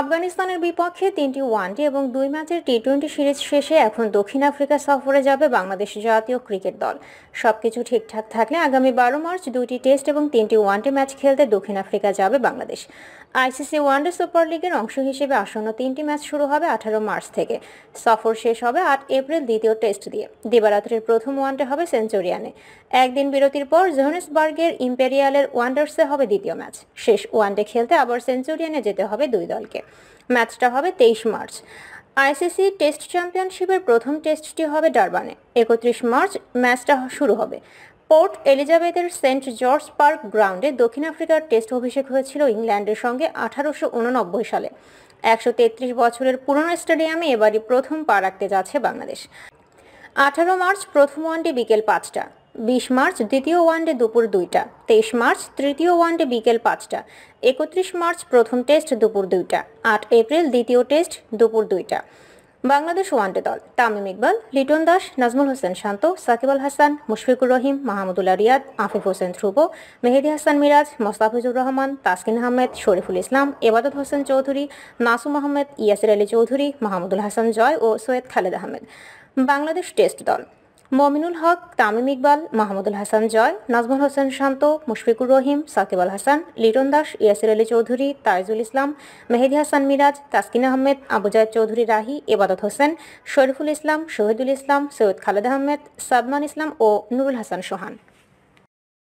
আফগানিস্তানের বিপক্ষে তিনটি ওয়ানডে এবং দুই ম্যাচের টি টোয়েন্টি সিরিজ শেষে এখন দক্ষিণ আফ্রিকা সফরে যাবে বাংলাদেশ জাতীয় ক্রিকেট দল সবকিছু ঠিকঠাক থাকলে আগামী বারো মার্চ দুটি টেস্ট এবং তিনটি ওয়ানডে ম্যাচ খেলতে দক্ষিণ আফ্রিকা যাবে বাংলাদেশ আইসিসি ওয়ানডে সুপার লিগের অংশ হিসেবে আসন্ন তিনটি ম্যাচ শুরু হবে আঠারো মার্চ থেকে সফর শেষ হবে আট এপ্রিল দ্বিতীয় টেস্ট দিয়ে দিবারাত্রির প্রথম ওয়ানডে হবে সেঞ্চুরিয়ানে একদিন বিরতির পর জোহনেসবার্গের ইম্পেরিয়ালের ওয়ান্ডার্সে হবে দ্বিতীয় ম্যাচ শেষ ওয়ানডে খেলতে আবার সেঞ্চুরিয়ানে যেতে হবে দুই দলকে ম্যাচটা হবে তেইশ মার্চ আইসিসি টেস্ট চ্যাম্পিয়নশিপের প্রথম টেস্টটি হবে ডারবানে একত্রিশ মার্চ ম্যাচটা শুরু হবে পোর্ট এলিজাবেথের সেন্ট জর্জ পার্ক গ্রাউন্ডে দক্ষিণ আফ্রিকার টেস্ট অভিষেক হয়েছিল ইংল্যান্ডের সঙ্গে আঠারোশো সালে একশো বছরের পুরনো স্টেডিয়ামে এবারই প্রথম পা রাখতে যাচ্ছে বাংলাদেশ আঠারো মার্চ প্রথম ওয়ানডে বিকেল পাঁচটা বিশ মার্চ দ্বিতীয় ওয়ানডে দুপুর দুইটা তেইশ মার্চ তৃতীয় ওয়ানডে বিকেল পাঁচটা একত্রিশ মার্চ প্রথম টেস্ট দুপুর দুইটা আট এপ্রিল দ্বিতীয় টেস্ট দুপুর দুইটা বাংলাদেশ ওয়ানডে দল তামিম ইকবাল লিটন দাস নাজমুল হোসেন শান্ত সাকিব আল হাসান মুশফিকুর রহিম মাহমুদুল্লা রিয়াদ আফিফ হোসেন ধ্রুব মেহেদি হাসান মিরাজ মোস্তাফিজুর রহমান তাসকিন আহমেদ শরীফুল ইসলাম এবাদত হোসেন চৌধুরী নাসুম আহমেদ ইয়াসির আলী চৌধুরী মাহমুদুল হাসান জয় ও সৈয়দ খালেদ আহমেদ বাংলাদেশ টেস্ট দল মমিনুল হক তামিম ইকবাল মাহমুদুল হাসান জয় নাজমুল হোসেন শান্ত মুশফিকুর রহিম সাকিব আল হাসান লিটন দাস ইয়াসির আলী চৌধুরী তাইজুল ইসলাম মেহেদি হাসান মিরাজ তাসকিন আহমেদ আবুজায়দ চৌধুরী রাহি এবাদত হোসেন শরীফুল ইসলাম শহীদুল ইসলাম সৈয়দ খালেদ আহমেদ সাদমান ইসলাম ও নুরুল হাসান সোহান